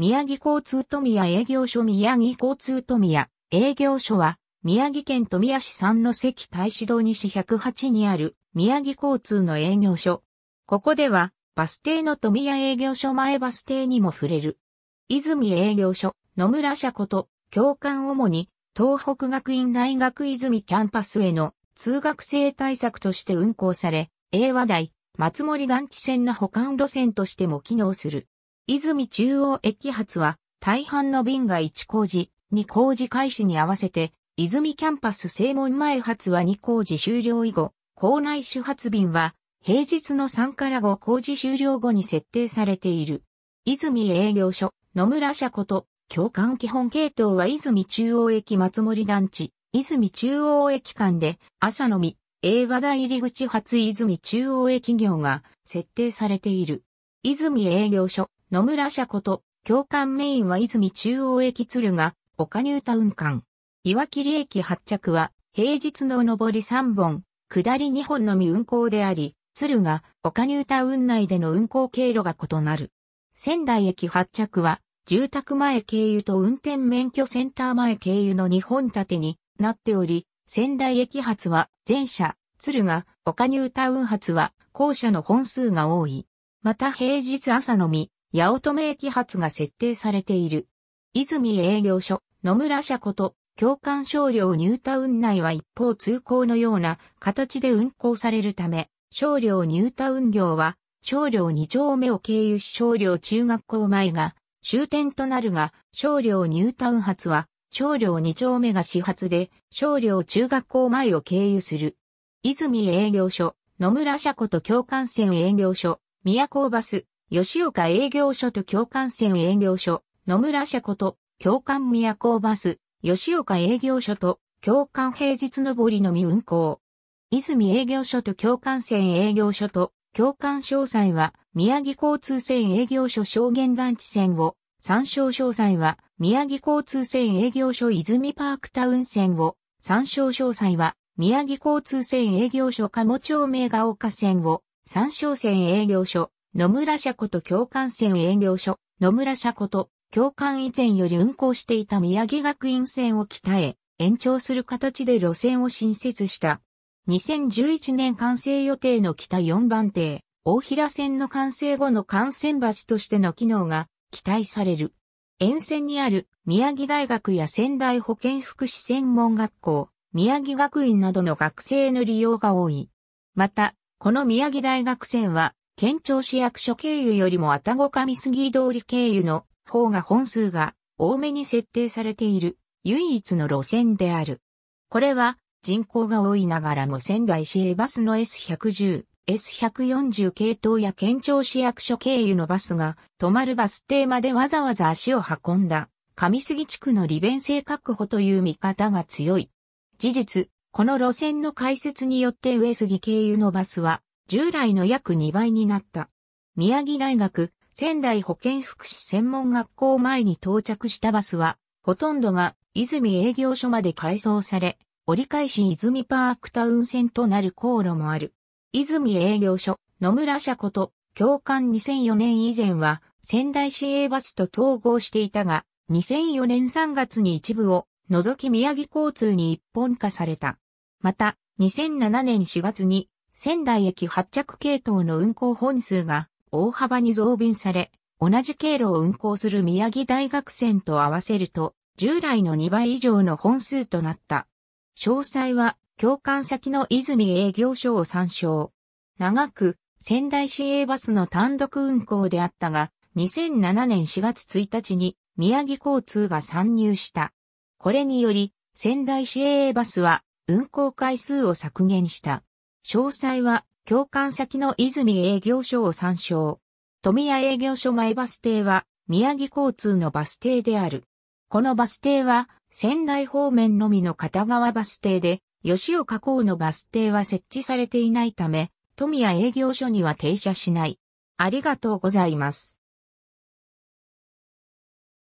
宮城交通富谷営業所宮城交通富谷営業所は、宮城県富谷市三の関大使堂西108にある宮城交通の営業所。ここでは、バス停の富谷営業所前バス停にも触れる。泉営業所、野村社こと、教官主に、東北学院大学泉キャンパスへの通学生対策として運行され、英和台、松森団地線の保管路線としても機能する。泉中央駅発は、大半の便が1工事、2工事開始に合わせて、泉キャンパス正門前発は2工事終了以後、校内主発便は、平日の3から5工事終了後に設定されている。泉営業所、野村社こと、教官基本系統は泉中央駅松森団地、泉中央駅間で、朝のみ、英和田入口発泉中央駅業が設定されている。泉営業所、野村社こと、教官メインは泉中央駅鶴が、岡ニュータウン間。岩切駅発着は、平日の上り3本、下り2本のみ運行であり、鶴が、岡ニュータウン内での運行経路が異なる。仙台駅発着は、住宅前経由と運転免許センター前経由の2本立てになっており、仙台駅発は全車、鶴が、岡ニュータウン発は後者の本数が多い。また平日朝のみ、八乙女駅発が設定されている。泉営業所、野村車庫と、共感商領ニュータウン内は一方通行のような形で運行されるため、商領ニュータウン業は、商領2丁目を経由し商領中学校前が終点となるが、商領ニュータウン発は、商領2丁目が始発で、商領中学校前を経由する。泉営業所、野村車庫と共感線営業所、宮古バス、吉岡営業所と共感線営業所、野村社こと共感宮古バス、吉岡営業所と共感平日上りのみ運行。泉営業所と共感線営業所と共感詳細は宮城交通線営業所証言団地線を、参照詳細は宮城交通線営業所泉パークタウン線を、参照詳細は宮城交通線営業所鴨町名が丘線を、三省線営業所、野村車庫と共感線営業所、野村車庫と共感以前より運行していた宮城学院線を北へ延長する形で路線を新設した。2011年完成予定の北4番艇、大平線の完成後の幹線橋としての機能が期待される。沿線にある宮城大学や仙台保健福祉専門学校、宮城学院などの学生の利用が多い。また、この宮城大学線は、県庁市役所経由よりも愛宕上杉通り経由の方が本数が多めに設定されている唯一の路線である。これは人口が多いながらも仙台市営バスの S110、S140 系統や県庁市役所経由のバスが止まるバス停までわざわざ足を運んだ上杉地区の利便性確保という見方が強い。事実、この路線の開設によって上杉経由のバスは、従来の約2倍になった。宮城大学、仙台保健福祉専門学校前に到着したバスは、ほとんどが泉営業所まで改装され、折り返し泉パークタウン線となる航路もある。泉営業所、野村車庫と、共感2004年以前は、仙台市営バスと競合していたが、2004年3月に一部を除き宮城交通に一本化された。また、2007年4月に仙台駅発着系統の運行本数が大幅に増便され、同じ経路を運行する宮城大学線と合わせると、従来の2倍以上の本数となった。詳細は、共感先の泉営業所を参照。長く、仙台市営バスの単独運行であったが、2007年4月1日に宮城交通が参入した。これにより、仙台市営バスは運行回数を削減した。詳細は、共感先の泉営業所を参照。富谷営業所前バス停は、宮城交通のバス停である。このバス停は、仙台方面のみの片側バス停で、吉岡港のバス停は設置されていないため、富谷営業所には停車しない。ありがとうございます。